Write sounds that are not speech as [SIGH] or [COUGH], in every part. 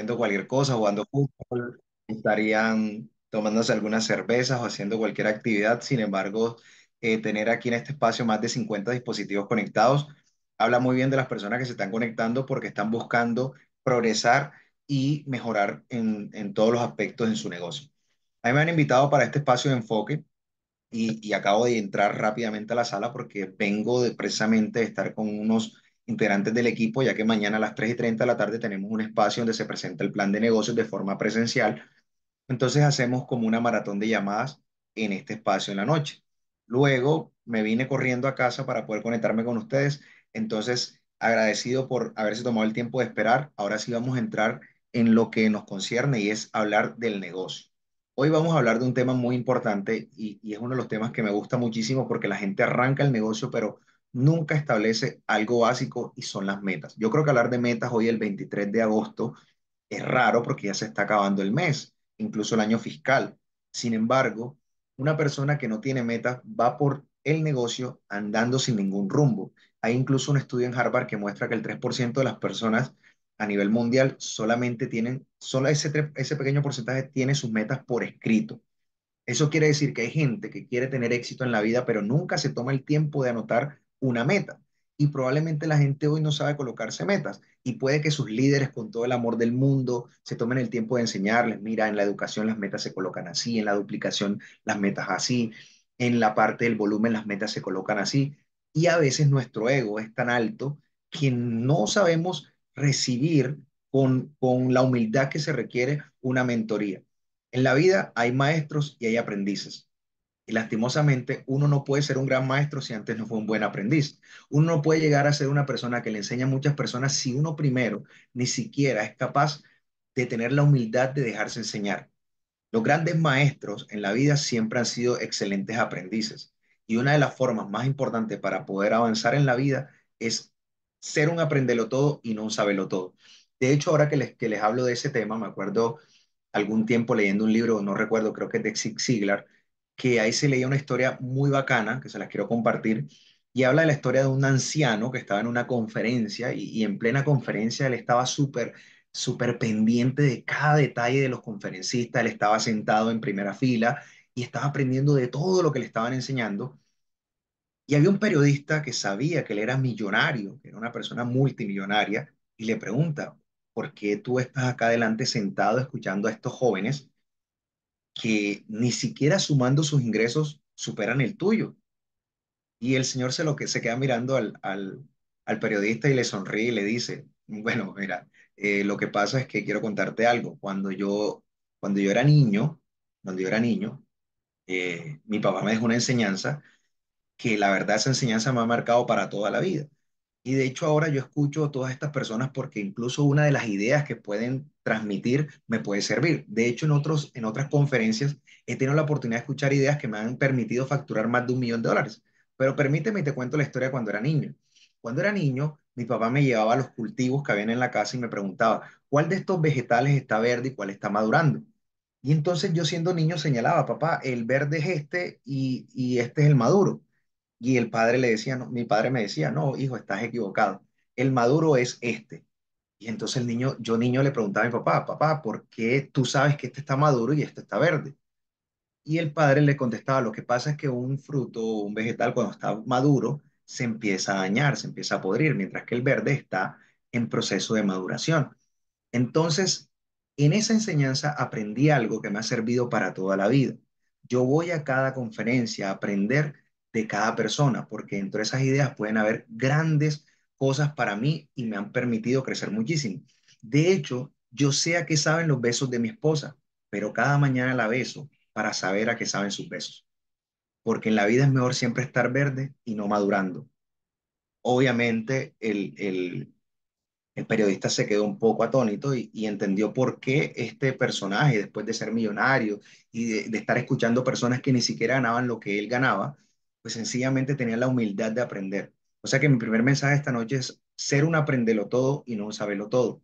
haciendo cualquier cosa, jugando fútbol, estarían tomándose algunas cervezas o haciendo cualquier actividad. Sin embargo, eh, tener aquí en este espacio más de 50 dispositivos conectados habla muy bien de las personas que se están conectando porque están buscando progresar y mejorar en, en todos los aspectos en su negocio. A mí me han invitado para este espacio de enfoque y, acabo de entrar rápidamente a la sala porque vengo de, precisamente de estar con unos integrantes del equipo, ya que mañana a las 3 y 30 de la tarde tenemos un espacio donde se presenta el plan de negocios de forma presencial. Entonces hacemos como una maratón de llamadas en este espacio en la noche. Luego me vine corriendo a casa para poder conectarme con ustedes. Entonces, agradecido por haberse tomado el tiempo de esperar. Ahora sí vamos a entrar en lo que nos concierne y es hablar del negocio. Hoy vamos a hablar de un tema muy importante y, y, es uno de los temas que me gusta muchísimo porque la gente arranca el negocio, pero nunca establece algo básico y son las metas. Yo creo que hablar de metas hoy el 23 de agosto es raro porque ya se está acabando el mes, incluso el año fiscal. Sin embargo, una persona que no tiene metas va por el negocio andando sin ningún rumbo. Hay incluso un estudio en Harvard que muestra que el 3% de las personas a nivel mundial solamente tienen, solo ese, ese pequeño porcentaje tiene sus metas por escrito. Eso quiere decir que hay gente que quiere tener éxito en la vida, pero nunca se toma el tiempo de anotar una meta. Y probablemente la gente hoy no sabe colocarse metas. Y puede que sus líderes, con todo el amor del mundo, se tomen el tiempo de enseñarles, mira, en la educación las metas se colocan así, en la duplicación las metas así, en la parte del volumen las metas se colocan así. Y a veces nuestro ego es tan alto que no sabemos recibir con, con la humildad que se requiere una mentoría. En la vida hay maestros y hay aprendices. Y lastimosamente, uno no puede ser un gran maestro si antes no fue un buen aprendiz. Uno no puede llegar a ser una persona que le enseña a muchas personas si uno primero ni siquiera es capaz de tener la humildad de dejarse enseñar. Los grandes maestros en la vida siempre han sido excelentes aprendices. Y una de las formas más importantes para poder avanzar en la vida es ser un aprendelo todo y no un sabelo todo. De hecho, ahora que les, que les hablo de ese tema, me acuerdo algún tiempo leyendo un libro, no recuerdo, creo que es de Zig Ziglar, que ahí se leía una historia muy bacana, que se las quiero compartir, y habla de la historia de un anciano que estaba en una conferencia y, en plena conferencia él estaba súper súper pendiente de cada detalle de los conferencistas, él estaba sentado en primera fila y estaba aprendiendo de todo lo que le estaban enseñando. Y había un periodista que sabía que él era millonario, que era una persona multimillonaria, y le pregunta, ¿por qué tú estás acá adelante sentado escuchando a estos jóvenes que ni siquiera sumando sus ingresos superan el tuyo. Y el señor se, lo que, se queda mirando al, periodista y le sonríe y le dice, bueno, mira, eh, lo que pasa es que quiero contarte algo. Cuando yo, cuando yo era niño, cuando yo era niño, eh, mi papá me dejó una enseñanza que la verdad esa enseñanza me ha marcado para toda la vida. Y de hecho ahora yo escucho a todas estas personas porque incluso una de las ideas que pueden transmitir me puede servir. De hecho, en, otros, en otras conferencias he tenido la oportunidad de escuchar ideas que me han permitido facturar más de un millón de dólares. Pero permíteme te cuento la historia cuando era niño. Cuando era niño, mi papá me llevaba a los cultivos que habían en la casa y me preguntaba, ¿cuál de estos vegetales está verde y cuál está madurando? Y entonces yo siendo niño señalaba, papá, el verde es este y, y este es el maduro. Y el padre le decía, no, mi padre me decía, no, hijo, estás equivocado. El maduro es este. Y entonces el niño, yo niño le preguntaba a mi papá, papá, ¿por qué tú sabes que este está maduro y este está verde? Y el padre le contestaba, lo que pasa es que un fruto o un vegetal cuando está maduro se empieza a dañar, se empieza a podrir, mientras que el verde está en proceso de maduración. Entonces, en esa enseñanza aprendí algo que me ha servido para toda la vida. Yo voy a cada conferencia a aprender de cada persona, porque entre esas ideas pueden haber grandes cosas para mí y me han permitido crecer muchísimo. De hecho, yo sé a qué saben los besos de mi esposa, pero cada mañana la beso para saber a qué saben sus besos. Porque en la vida es mejor siempre estar verde y no madurando. Obviamente, el, el, periodista se quedó un poco atónito y, entendió por qué este personaje, después de ser millonario y de estar escuchando personas que ni siquiera ganaban lo que él ganaba, pues sencillamente tenía la humildad de aprender. O sea que mi primer mensaje esta noche es ser un aprendelo todo y no un saberlo todo.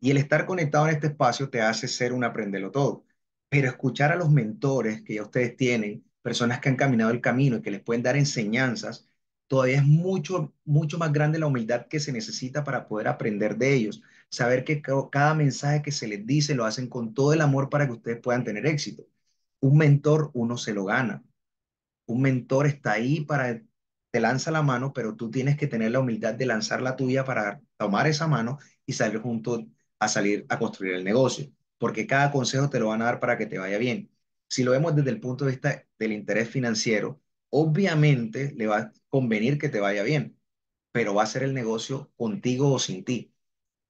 Y el estar conectado en este espacio te hace ser un aprendelo todo. Pero escuchar a los mentores que ya ustedes tienen, personas que han caminado el camino y que les pueden dar enseñanzas, todavía es mucho, mucho más grande la humildad que se necesita para poder aprender de ellos. Saber que cada mensaje que se les dice lo hacen con todo el amor para que ustedes puedan tener éxito. Un mentor uno se lo gana. Un mentor está ahí para te lanza la mano, pero tú tienes que tener la humildad de lanzar la tuya para tomar esa mano y salir juntos a salir a construir el negocio, porque cada consejo te lo van a dar para que te vaya bien. Si lo vemos desde el punto de vista del interés financiero, obviamente le va a convenir que te vaya bien, pero va a ser el negocio contigo o sin ti.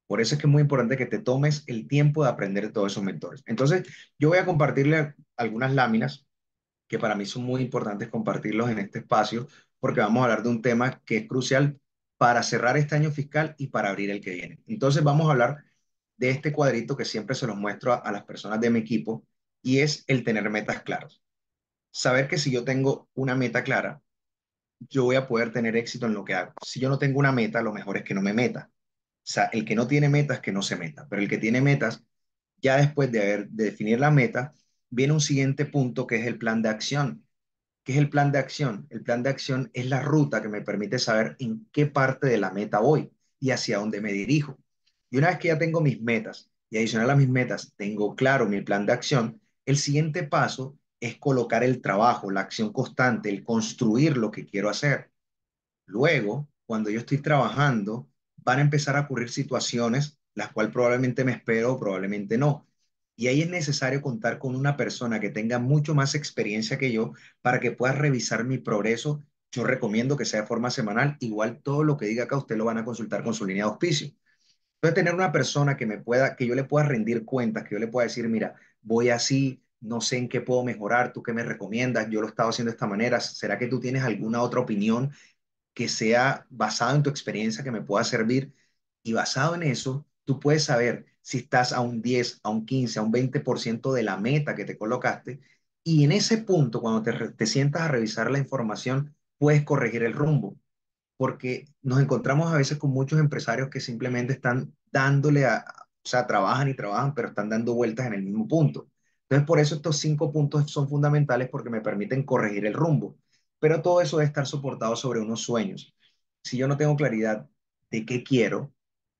Por eso es que es muy importante que te tomes el tiempo de aprender de todos esos mentores. Entonces, yo voy a compartirle algunas láminas que para mí son muy importantes compartirlos en este espacio, porque vamos a hablar de un tema que es crucial para cerrar este año fiscal y para abrir el que viene. Entonces vamos a hablar de este cuadrito que siempre se los muestro a, las personas de mi equipo y es el tener metas claras. Saber que si yo tengo una meta clara, yo voy a poder tener éxito en lo que hago. Si yo no tengo una meta, lo mejor es que no me meta. O sea, el que no tiene metas, que no se meta. Pero el que tiene metas, ya después de, haber, de definir la meta, viene un siguiente punto que es el plan de acción. ¿Qué es el plan de acción? El plan de acción es la ruta que me permite saber en qué parte de la meta voy y hacia dónde me dirijo. Y una vez que ya tengo mis metas y adicional a mis metas tengo claro mi plan de acción, el siguiente paso es colocar el trabajo, la acción constante, el construir lo que quiero hacer. Luego, cuando yo estoy trabajando, van a empezar a ocurrir situaciones las cuales probablemente me espero probablemente no, y ahí es necesario contar con una persona que tenga mucho más experiencia que yo para que pueda revisar mi progreso. Yo recomiendo que sea de forma semanal. Igual todo lo que diga acá usted lo van a consultar con su línea de auspicio. Entonces, tener una persona que me pueda, que yo le pueda rendir cuentas, que yo le pueda decir, mira, voy así, no sé en qué puedo mejorar, tú qué me recomiendas, yo lo he estado haciendo de esta manera, ¿será que tú tienes alguna otra opinión que sea basada en tu experiencia que me pueda servir? Y basado en eso, tú puedes saber si estás a un 10, a un 15, a un 20% de la meta que te colocaste. Y en ese punto, cuando te, sientas a revisar la información, puedes corregir el rumbo. Porque nos encontramos a veces con muchos empresarios que simplemente están dándole a, o sea, trabajan y trabajan, pero están dando vueltas en el mismo punto. Entonces, por eso estos cinco puntos son fundamentales porque me permiten corregir el rumbo. Pero todo eso debe estar soportado sobre unos sueños. Si yo no tengo claridad de qué quiero,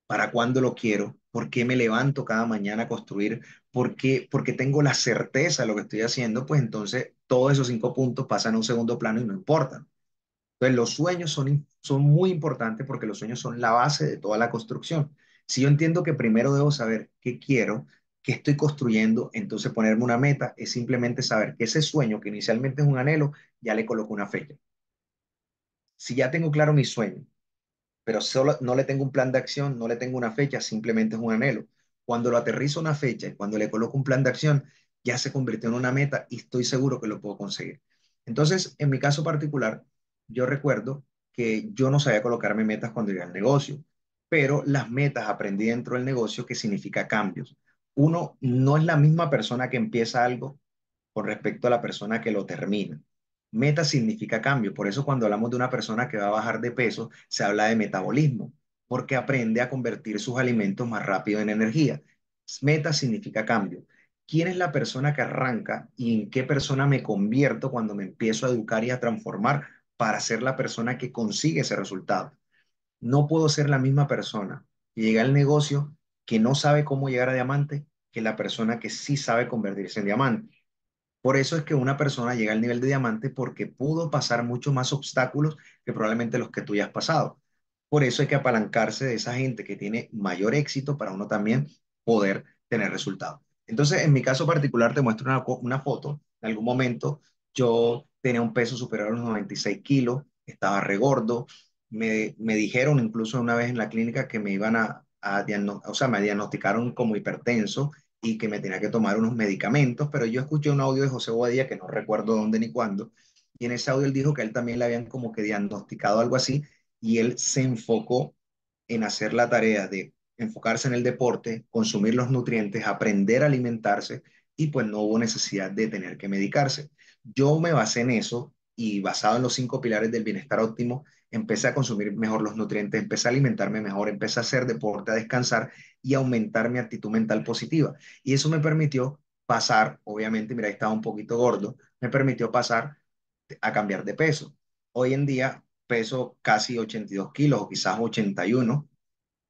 para cuándo lo quiero, por qué me levanto cada mañana a construir, por qué, porque tengo la certeza de lo que estoy haciendo, pues entonces todos esos cinco puntos pasan a un segundo plano y no importan. Entonces los sueños son, son muy importantes porque los sueños son la base de toda la construcción. Si yo entiendo que primero debo saber qué quiero, qué estoy construyendo, entonces ponerme una meta es simplemente saber que ese sueño que inicialmente es un anhelo, ya le coloco una fecha. Si ya tengo claro mi sueño, pero solo, no le tengo un plan de acción, no le tengo una fecha, simplemente es un anhelo. Cuando lo aterrizo una fecha, y cuando le coloco un plan de acción, ya se convirtió en una meta y estoy seguro que lo puedo conseguir. Entonces, en mi caso particular, yo recuerdo que yo no sabía colocarme metas cuando iba al negocio, pero las metas aprendí dentro del negocio que significa cambios. Uno no es la misma persona que empieza algo con respecto a la persona que lo termina. Meta significa cambio, por eso cuando hablamos de una persona que va a bajar de peso, se habla de metabolismo, porque aprende a convertir sus alimentos más rápido en energía. Meta significa cambio. ¿Quién es la persona que arranca y en qué persona me convierto cuando me empiezo a educar y a transformar para ser la persona que consigue ese resultado? No puedo ser la misma persona que llega al negocio que no sabe cómo llegar a diamante que la persona que sí sabe convertirse en diamante. Por eso es que una persona llega al nivel de diamante porque pudo pasar muchos más obstáculos que probablemente los que tú ya has pasado. Por eso hay que apalancarse de esa gente que tiene mayor éxito para uno también poder tener resultados. Entonces, en mi caso particular, te muestro una, foto. En algún momento yo tenía un peso superior a los 96 kilos, estaba regordo. Me, me dijeron incluso una vez en la clínica que me iban a, a o sea, me diagnosticaron como hipertenso y que me tenía que tomar unos medicamentos, pero yo escuché un audio de José Bobadilla, que no recuerdo dónde ni cuándo, y en ese audio él dijo que a él también le habían como que diagnosticado algo así, y él se enfocó en hacer la tarea de enfocarse en el deporte, consumir los nutrientes, aprender a alimentarse, y pues no hubo necesidad de tener que medicarse. Yo me basé en eso y basado en los cinco pilares del bienestar óptimo, empecé a consumir mejor los nutrientes, empecé a alimentarme mejor, empecé a hacer deporte, a descansar y aumentar mi actitud mental positiva. Y eso me permitió pasar, obviamente, mira, estaba un poquito gordo, me permitió pasar a cambiar de peso. Hoy en día peso casi 82 kilos o quizás 81,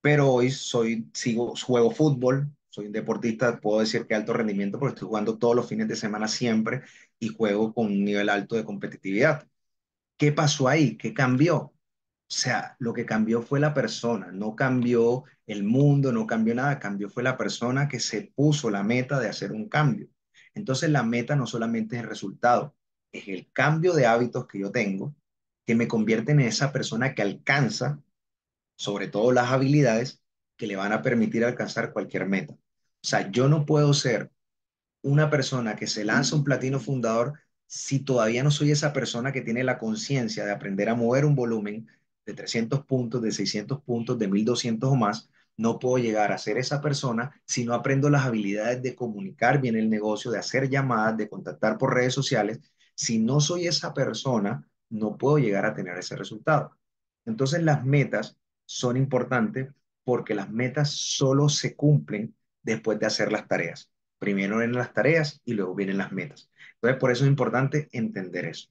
pero hoy soy, sigo, juego fútbol, soy un deportista, puedo decir que alto rendimiento porque estoy jugando todos los fines de semana siempre y juego con un nivel alto de competitividad. ¿Qué pasó ahí? ¿Qué cambió? O sea, lo que cambió fue la persona, no cambió el mundo, no cambió nada, cambió fue la persona que se puso la meta de hacer un cambio. Entonces la meta no solamente es el resultado, es el cambio de hábitos que yo tengo que me convierte en esa persona que alcanza, sobre todo las habilidades que le van a permitir alcanzar cualquier meta. O sea, yo no puedo ser una persona que se lanza un platino fundador si todavía no soy esa persona que tiene la conciencia de aprender a mover un volumen de 300 puntos, de 600 puntos, de 1200 o más, no puedo llegar a ser esa persona si no aprendo las habilidades de comunicar bien el negocio, de hacer llamadas, de contactar por redes sociales. Si no soy esa persona, no puedo llegar a tener ese resultado. Entonces las metas son importantes porque las metas solo se cumplen después de hacer las tareas. Primero vienen las tareas y luego vienen las metas. Entonces, por eso es importante entender eso.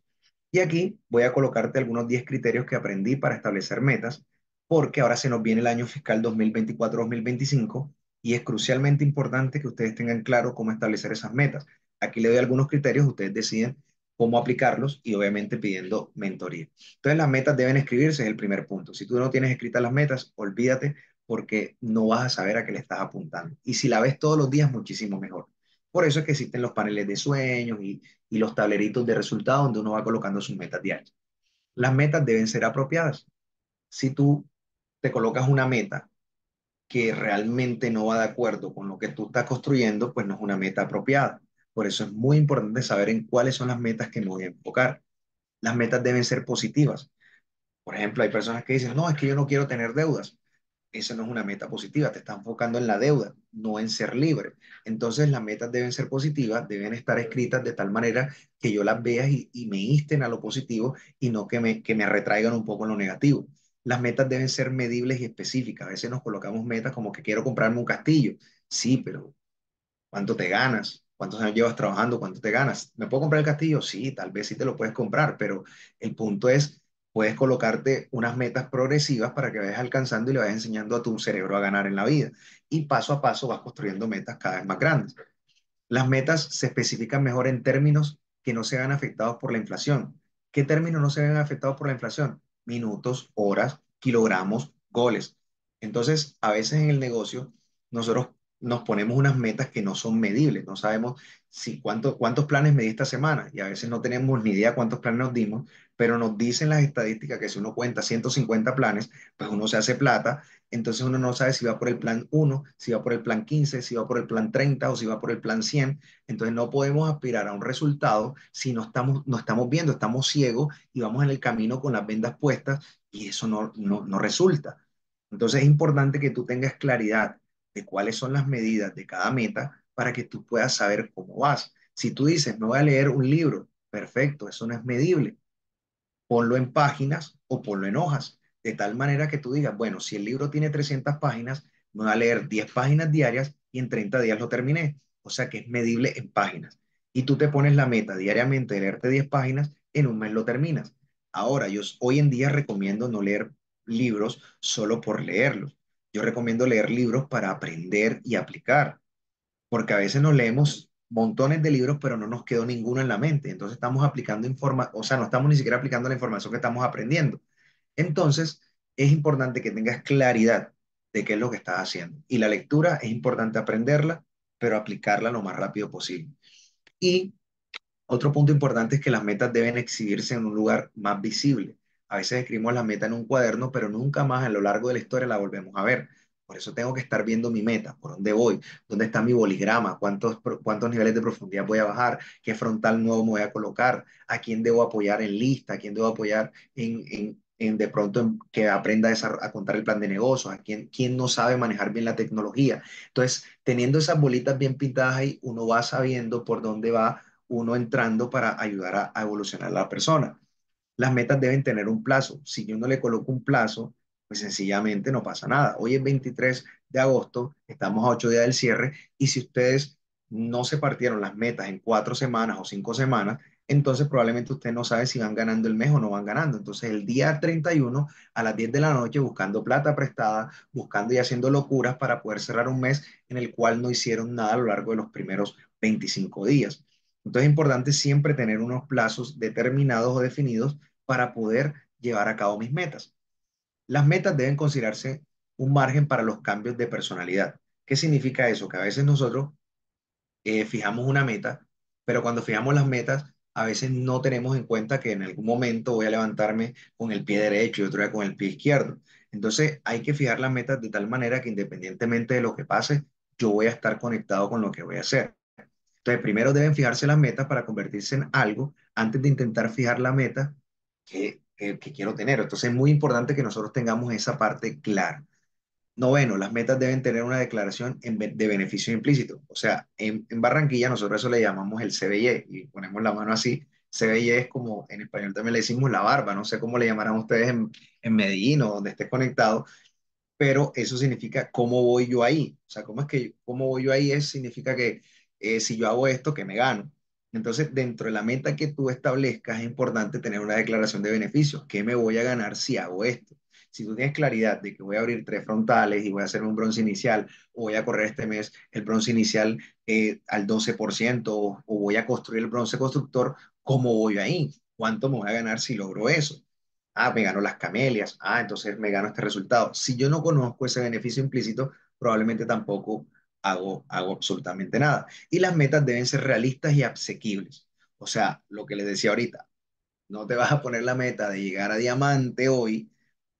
Y aquí voy a colocarte algunos 10 criterios que aprendí para establecer metas, porque ahora se nos viene el año fiscal 2024-2025 y es crucialmente importante que ustedes tengan claro cómo establecer esas metas. Aquí le doy algunos criterios, ustedes deciden cómo aplicarlos y obviamente pidiendo mentoría. Entonces las metas deben escribirse, es el primer punto. Si tú no tienes escritas las metas, olvídate porque no vas a saber a qué le estás apuntando. Y si la ves todos los días, muchísimo mejor. Por eso es que existen los paneles de sueños y, los tableritos de resultados donde uno va colocando sus metas diarias. Las metas deben ser apropiadas. Si tú te colocas una meta que realmente no va de acuerdo con lo que tú estás construyendo, pues no es una meta apropiada. Por eso es muy importante saber en cuáles son las metas que me voy a enfocar. Las metas deben ser positivas. Por ejemplo, hay personas que dicen, no, es que yo no quiero tener deudas esa no es una meta positiva, te estás enfocando en la deuda, no en ser libre. Entonces las metas deben ser positivas, deben estar escritas de tal manera que yo las vea y, me insten a lo positivo y no que me, que me retraigan un poco en lo negativo. Las metas deben ser medibles y específicas. A veces nos colocamos metas como que quiero comprarme un castillo. Sí, pero ¿cuánto te ganas? ¿Cuántos años llevas trabajando? ¿Cuánto te ganas? ¿Me puedo comprar el castillo? Sí, tal vez sí te lo puedes comprar, pero el punto es puedes colocarte unas metas progresivas para que vayas alcanzando y le vayas enseñando a tu cerebro a ganar en la vida. Y paso a paso vas construyendo metas cada vez más grandes. Las metas se especifican mejor en términos que no se vean afectados por la inflación. ¿Qué términos no se ven afectados por la inflación? Minutos, horas, kilogramos, goles. Entonces, a veces en el negocio, nosotros nos ponemos unas metas que no son medibles. No sabemos si cuántos planes medí esta semana y a veces no tenemos ni idea cuántos planes nos dimos pero nos dicen las estadísticas que si uno cuenta 150 planes, pues uno se hace plata, entonces uno no sabe si va por el plan 1, si va por el plan 15, si va por el plan 30 o si va por el plan 100, entonces no podemos aspirar a un resultado si no estamos, no estamos viendo, estamos ciegos y vamos en el camino con las vendas puestas y eso no, no, no resulta. Entonces es importante que tú tengas claridad de cuáles son las medidas de cada meta para que tú puedas saber cómo vas. Si tú dices, me voy a leer un libro, perfecto, eso no es medible ponlo en páginas o ponlo en hojas, de tal manera que tú digas, bueno, si el libro tiene 300 páginas, me voy a leer 10 páginas diarias y en 30 días lo terminé. O sea que es medible en páginas. Y tú te pones la meta diariamente de leerte 10 páginas, en un mes lo terminas. Ahora, yo hoy en día recomiendo no leer libros solo por leerlos. Yo recomiendo leer libros para aprender y aplicar, porque a veces no leemos montones de libros, pero no nos quedó ninguno en la mente. Entonces estamos aplicando información, o sea, no estamos ni siquiera aplicando la información que estamos aprendiendo. Entonces, es importante que tengas claridad de qué es lo que estás haciendo. Y la lectura es importante aprenderla, pero aplicarla lo más rápido posible. Y otro punto importante es que las metas deben exhibirse en un lugar más visible. A veces escribimos la meta en un cuaderno, pero nunca más a lo largo de la historia la volvemos a ver. Por eso tengo que estar viendo mi meta, por dónde voy, dónde está mi boligrama, cuántos, cuántos niveles de profundidad voy a bajar, qué frontal nuevo me voy a colocar, a quién debo apoyar en lista, a quién debo apoyar en, de pronto que aprenda a, contar el plan de negocio, a quién no sabe manejar bien la tecnología. Entonces, teniendo esas bolitas bien pintadas ahí, uno va sabiendo por dónde va uno entrando para ayudar a, a evolucionar a la persona. Las metas deben tener un plazo. Si yo no le coloco un plazo, pues sencillamente no pasa nada. Hoy es 23 de agosto, estamos a ocho días del cierre y si ustedes no se partieron las metas en cuatro semanas o cinco semanas, entonces probablemente usted no sabe si van ganando el mes o no van ganando. Entonces el día 31 a las 10 de la noche buscando plata prestada, buscando y haciendo locuras para poder cerrar un mes en el cual no hicieron nada a lo largo de los primeros 25 días. Entonces es importante siempre tener unos plazos determinados o definidos para poder llevar a cabo mis metas. Las metas deben considerarse un margen para los cambios de personalidad. ¿Qué significa eso? Que a veces nosotros eh, fijamos una meta, pero cuando fijamos las metas, a veces no tenemos en cuenta que en algún momento voy a levantarme con el pie derecho y otro día con el pie izquierdo. Entonces hay que fijar las metas de tal manera que independientemente de lo que pase, yo voy a estar conectado con lo que voy a hacer. Entonces primero deben fijarse las metas para convertirse en algo antes de intentar fijar la meta que que, quiero tener. Entonces es muy importante que nosotros tengamos esa parte clara. Noveno, las metas deben tener una declaración de beneficio implícito. O sea, en, Barranquilla nosotros eso le llamamos el CBIE y ponemos la mano así. CBIE es como en español también le decimos la barba, no sé cómo le llamarán ustedes en, Medellín o donde estés conectado, pero eso significa cómo voy yo ahí. O sea, cómo es que cómo voy yo ahí es significa que eh, si yo hago esto, que me gano. Entonces, dentro de la meta que tú establezcas, es importante tener una declaración de beneficios. ¿Qué me voy a ganar si hago esto? Si tú tienes claridad de que voy a abrir tres frontales y voy a hacer un bronce inicial, o voy a correr este mes el bronce inicial eh, al 12%, o, o voy a construir el bronce constructor, ¿cómo voy ahí? ¿Cuánto me voy a ganar si logro eso? Ah, me gano las camelias. Ah, entonces me gano este resultado. Si yo no conozco ese beneficio implícito, probablemente tampoco hago, absolutamente nada. Y las metas deben ser realistas y asequibles. O sea, lo que les decía ahorita, no te vas a poner la meta de llegar a diamante hoy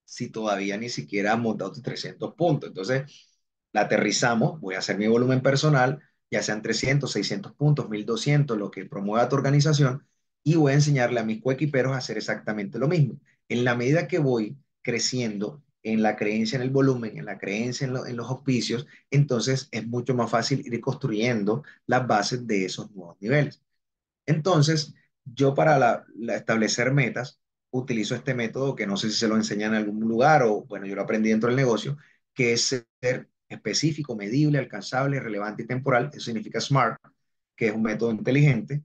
si todavía ni siquiera has montado tus 300 puntos. Entonces, la aterrizamos, voy a hacer mi volumen personal, ya sean 300, 600 puntos, 1200, lo que promueva tu organización, y voy a enseñarle a mis coequiperos a hacer exactamente lo mismo. En la medida que voy creciendo, en la creencia en el volumen, en la creencia en, los auspicios, entonces es mucho más fácil ir construyendo las bases de esos nuevos niveles. Entonces, yo para establecer metas utilizo este método que no sé si se lo enseñan en algún lugar o bueno, yo lo aprendí dentro del negocio, que es ser específico, medible, alcanzable, relevante y temporal. Eso significa SMART, que es un método inteligente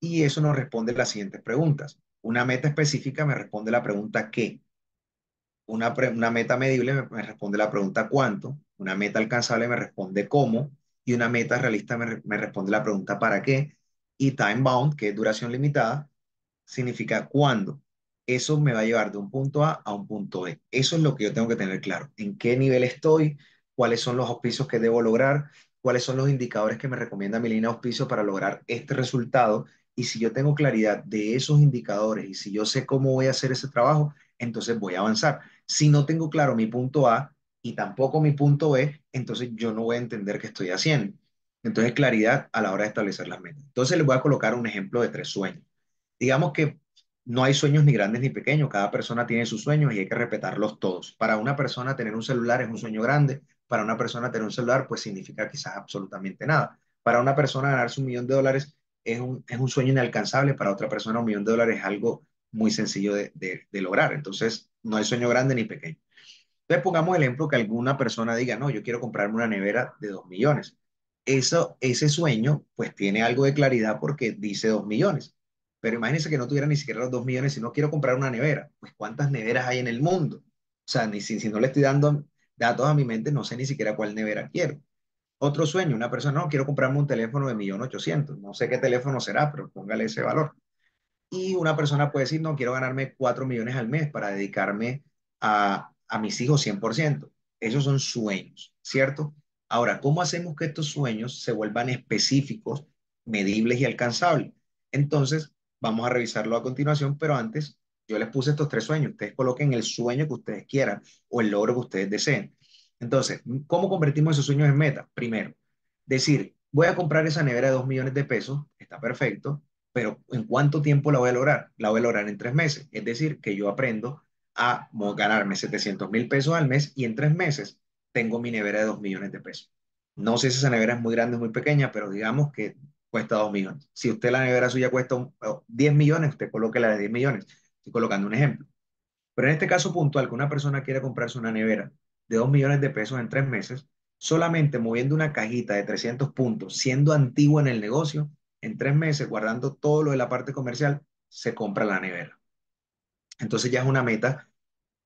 y eso nos responde las siguientes preguntas. Una meta específica me responde la pregunta ¿qué? una, meta medible me, responde la pregunta cuánto, una meta alcanzable me responde cómo, y una meta realista me, responde la pregunta para qué, y time bound, que es duración limitada, significa cuándo. Eso me va a llevar de un punto A a un punto B. Eso es lo que yo tengo que tener claro. ¿En qué nivel estoy? ¿Cuáles son los auspicios que debo lograr? ¿Cuáles son los indicadores que me recomienda mi línea de auspicio para lograr este resultado? Y si yo tengo claridad de esos indicadores y si yo sé cómo voy a hacer ese trabajo, entonces voy a avanzar. Si no tengo claro mi punto A y tampoco mi punto B, entonces yo no voy a entender qué estoy haciendo. Entonces, claridad a la hora de establecer las metas. Entonces, les voy a colocar un ejemplo de tres sueños. Digamos que no hay sueños ni grandes ni pequeños, cada persona tiene sus sueños y hay que respetarlos todos. Para una persona tener un celular es un sueño grande, para una persona tener un celular pues significa quizás absolutamente nada. Para una persona ganarse un millón de dólares es un, sueño inalcanzable, para otra persona un millón de dólares es algo muy sencillo de lograr. Entonces, no hay sueño grande ni pequeño. Entonces, pongamos el ejemplo que alguna persona diga, no, yo quiero comprarme una nevera de 2 millones. Eso, ese sueño, pues tiene algo de claridad porque dice 2 millones. Pero imagínense que no tuviera ni siquiera los 2 millones, si no quiero comprar una nevera. Pues, ¿cuántas neveras hay en el mundo? O sea, ni si, no le estoy dando datos a mi mente, no sé ni siquiera cuál nevera quiero. Otro sueño, una persona, no, quiero comprarme un teléfono de 1.800.000. No sé qué teléfono será, pero póngale ese valor. Y una persona puede decir, no, quiero ganarme cuatro millones al mes para dedicarme a, mis hijos 100%. Esos son sueños, ¿cierto? Ahora, ¿cómo hacemos que estos sueños se vuelvan específicos, medibles y alcanzables? Entonces, vamos a revisarlo a continuación, pero antes yo les puse estos tres sueños. Ustedes coloquen el sueño que ustedes quieran o el logro que ustedes deseen. Entonces, ¿cómo convertimos esos sueños en meta? Primero, decir, voy a comprar esa nevera de 2 millones de pesos, está perfecto pero ¿en cuánto tiempo la voy a lograr? La voy a lograr en tres meses. Es decir, que yo aprendo a ganarme 700 mil pesos al mes y en tres meses tengo mi nevera de 2 millones de pesos. No sé si esa nevera es muy grande o muy pequeña, pero digamos que cuesta dos millones. Si usted la nevera suya cuesta 10 millones, usted coloque la de 10 millones. Estoy colocando un ejemplo. Pero en este caso puntual, que una persona quiere comprarse una nevera de 2 millones de pesos en tres meses, solamente moviendo una cajita de 300 puntos, siendo antiguo en el negocio, en tres meses, guardando todo lo de la parte comercial, se compra la nevera. Entonces ya es una meta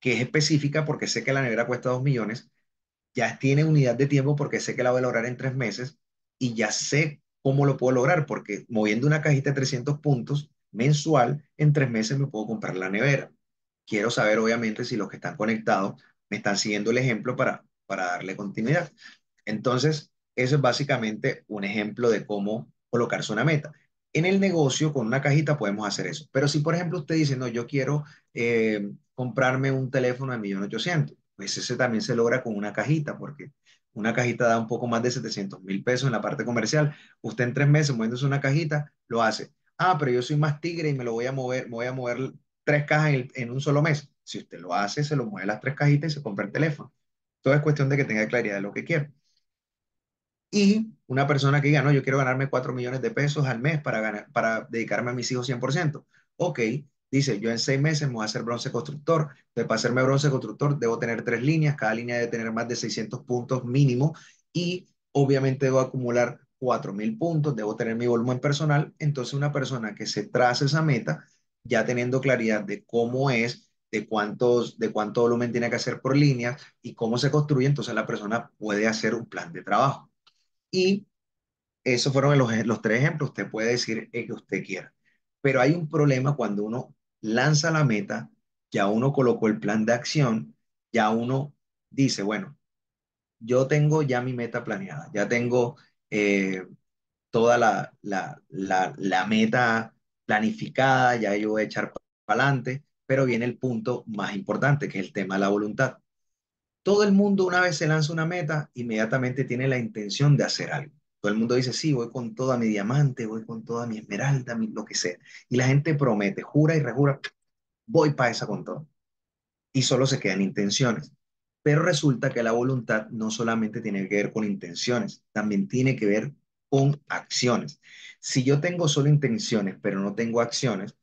que es específica porque sé que la nevera cuesta dos millones, ya tiene unidad de tiempo porque sé que la voy a lograr en tres meses y ya sé cómo lo puedo lograr porque moviendo una cajita de 300 puntos mensual, en tres meses me puedo comprar la nevera. Quiero saber, obviamente, si los que están conectados me están siguiendo el ejemplo para, para darle continuidad. Entonces, eso es básicamente un ejemplo de cómo colocarse una meta. En el negocio, con una cajita podemos hacer eso. Pero si, por ejemplo, usted dice, no, yo quiero eh, comprarme un teléfono de 1.800.000, pues ese también se logra con una cajita, porque una cajita da un poco más de 700 mil pesos en la parte comercial. Usted en tres meses moviéndose una cajita, lo hace. Ah, pero yo soy más tigre y me lo voy a mover, me voy a mover tres cajas en, en, un solo mes. Si usted lo hace, se lo mueve las tres cajitas y se compra el teléfono. Todo es cuestión de que tenga claridad de lo que quiere y una persona que diga, no, yo quiero ganarme 4 millones de pesos al mes para, para dedicarme a mis hijos 100%. Ok, dice, yo en seis meses me voy a hacer bronce constructor. para hacerme bronce constructor, debo tener tres líneas. Cada línea debe tener más de 600 puntos mínimo. Y obviamente debo acumular mil puntos. Debo tener mi volumen personal. Entonces, una persona que se traza esa meta, ya teniendo claridad de cómo es, de, cuántos, de cuánto volumen tiene que hacer por línea y cómo se construye, entonces la persona puede hacer un plan de trabajo. Y esos fueron los, los tres ejemplos. Usted puede decir el que usted quiera. Pero hay un problema cuando uno lanza la meta, ya uno colocó el plan de acción, ya uno dice, bueno, yo tengo ya mi meta planeada, ya tengo eh, toda la, la, meta planificada, ya yo voy a echar para adelante, pero viene el punto más importante, que es el tema de la voluntad. Todo el mundo una vez se lanza una meta, inmediatamente tiene la intención de hacer algo. Todo el mundo dice, sí, voy con toda mi diamante, voy con toda mi esmeralda, lo que sea. Y la gente promete, jura y rejura, voy para esa con todo. Y solo se quedan intenciones. Pero resulta que la voluntad no solamente tiene que ver con intenciones, también tiene que ver con acciones. Si yo tengo solo intenciones, pero no tengo acciones,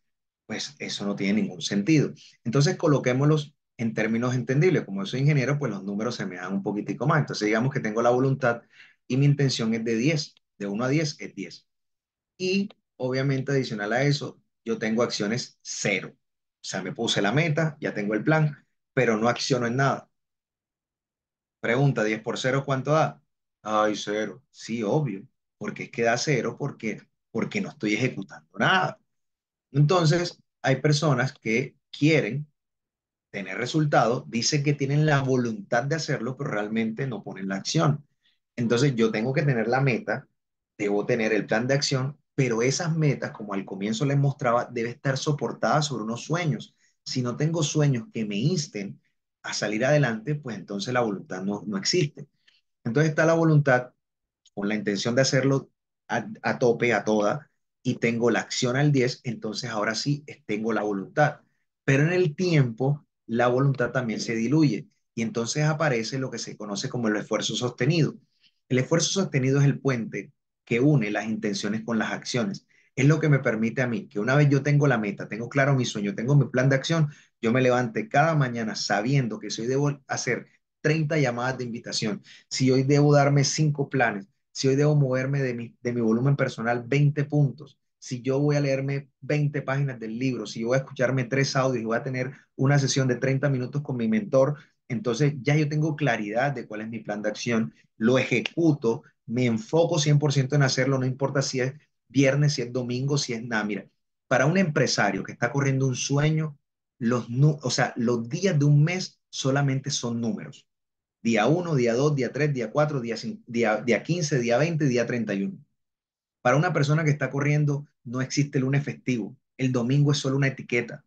pues eso no tiene ningún sentido. Entonces coloquémoslos en términos entendibles. Como soy ingeniero, pues los números se me dan un poquitico más. Entonces, digamos que tengo la voluntad y mi intención es de 10, de 1 a 10 es 10. Y obviamente adicional a eso, yo tengo acciones cero. O sea, me puse la meta, ya tengo el plan, pero no acciono en nada. Pregunta, 10 por 0, ¿cuánto da? Ay, cero. Sí, obvio, porque es que da cero porque, porque no estoy ejecutando nada. Entonces, hay personas que quieren tener resultados, dicen que tienen la voluntad de hacerlo, pero realmente no ponen la acción. Entonces yo tengo que tener la meta, debo tener el plan de acción, pero esas metas, como al comienzo les mostraba, debe estar soportada sobre unos sueños. Si no tengo sueños que me insten a salir adelante, pues entonces la voluntad no, existe. Entonces está la voluntad con la intención de hacerlo a, a tope, a toda, y tengo la acción al 10, entonces ahora sí tengo la voluntad. Pero en el tiempo la voluntad también se diluye y entonces aparece lo que se conoce como el esfuerzo sostenido. El esfuerzo sostenido es el puente que une las intenciones con las acciones. Es lo que me permite a mí que una vez yo tengo la meta, tengo claro mi sueño, tengo mi plan de acción, yo me levante cada mañana sabiendo que hoy debo hacer 30 llamadas de invitación, si hoy debo darme 5 planes, si hoy debo moverme de mi, de mi volumen personal 20 puntos, si yo voy a leerme 20 páginas del libro, si yo voy a escucharme tres audios y voy a tener una sesión de 30 minutos con mi mentor, entonces ya yo tengo claridad de cuál es mi plan de acción, lo ejecuto, me enfoco 100% en hacerlo, no importa si es viernes, si es domingo, si es nada. Mira, para un empresario que está corriendo un sueño, los, o sea, los días de un mes solamente son números. Día 1, día 2, día 3, día 4, día, día, día 15, día 20, día 31. Para una persona que está corriendo no existe el lunes festivo, el domingo es solo una etiqueta.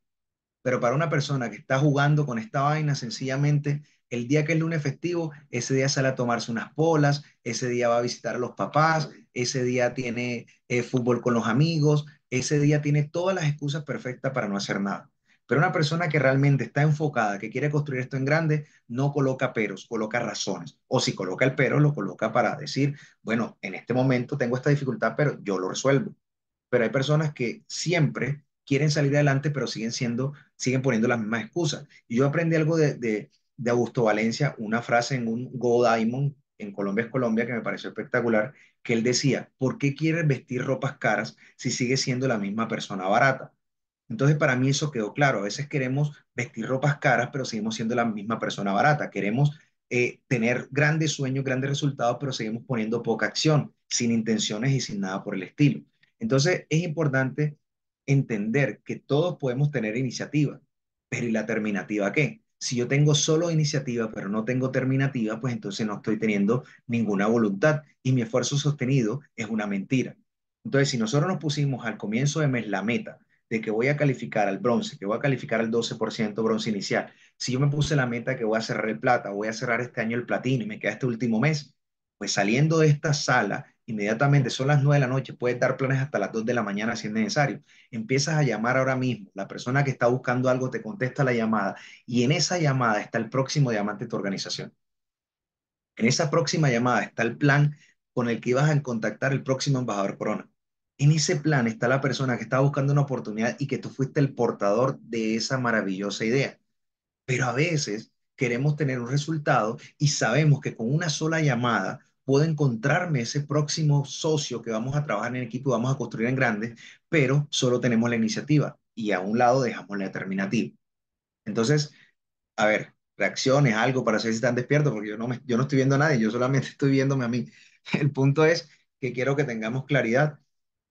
Pero para una persona que está jugando con esta vaina, sencillamente el día que es lunes festivo, ese día sale a tomarse unas polas, ese día va a visitar a los papás, ese día tiene eh, fútbol con los amigos, ese día tiene todas las excusas perfectas para no hacer nada. Pero una persona que realmente está enfocada, que quiere construir esto en grande, no coloca peros, coloca razones. O si coloca el pero, lo coloca para decir, bueno, en este momento tengo esta dificultad, pero yo lo resuelvo. Pero hay personas que siempre quieren salir adelante, pero siguen siendo, siguen poniendo las mismas excusas. Y yo aprendí algo de, de Augusto Valencia, una frase en un Go Diamond en Colombia es Colombia, que me pareció espectacular, que él decía, ¿por qué quieres vestir ropas caras si sigues siendo la misma persona barata? Entonces, para mí eso quedó claro. A veces queremos vestir ropas caras, pero seguimos siendo la misma persona barata. Queremos eh, tener grandes sueños, grandes resultados, pero seguimos poniendo poca acción, sin intenciones y sin nada por el estilo. Entonces, es importante entender que todos podemos tener iniciativa, pero ¿y la terminativa qué? Si yo tengo solo iniciativa, pero no tengo terminativa, pues entonces no estoy teniendo ninguna voluntad y mi esfuerzo sostenido es una mentira. Entonces, si nosotros nos pusimos al comienzo de mes la meta de que voy a calificar al bronce, que voy a calificar al 12% bronce inicial, si yo me puse la meta que voy a cerrar el plata, voy a cerrar este año el platino y me queda este último mes, pues saliendo de esta sala, inmediatamente son las 9 de la noche, puedes dar planes hasta las 2 de la mañana si es necesario. Empiezas a llamar ahora mismo, la persona que está buscando algo te contesta la llamada y en esa llamada está el próximo diamante de tu organización. En esa próxima llamada está el plan con el que ibas a contactar el próximo embajador Corona en ese plan está la persona que está buscando una oportunidad y que tú fuiste el portador de esa maravillosa idea. Pero a veces queremos tener un resultado y sabemos que con una sola llamada puedo encontrarme ese próximo socio que vamos a trabajar en equipo y vamos a construir en grande, pero solo tenemos la iniciativa y a un lado dejamos la determinativa. Entonces, a ver, reacciones, algo para saber si están despiertos, porque yo no, me, yo no estoy viendo a nadie, yo solamente estoy viéndome a mí. El punto es que quiero que tengamos claridad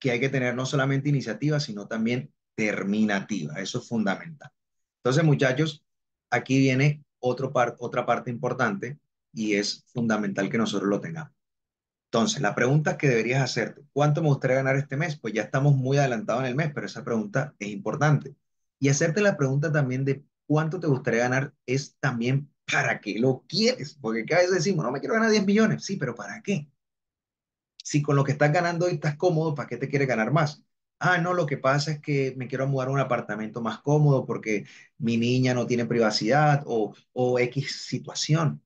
que hay que tener no solamente iniciativa, sino también terminativa. Eso es fundamental. Entonces, muchachos, aquí viene otro otra parte importante y es fundamental que nosotros lo tengamos. Entonces, la pregunta que deberías hacerte, ¿cuánto me gustaría ganar este mes? Pues ya estamos muy adelantados en el mes, pero esa pregunta es importante. Y hacerte la pregunta también de cuánto te gustaría ganar es también para qué lo quieres, porque cada vez decimos, no me quiero ganar 10 millones, sí, pero ¿para qué? Si con lo que estás ganando hoy estás cómodo, ¿para qué te quieres ganar más? Ah, no, lo que pasa es que me quiero mudar a un apartamento más cómodo porque mi niña no tiene privacidad o, o X situación.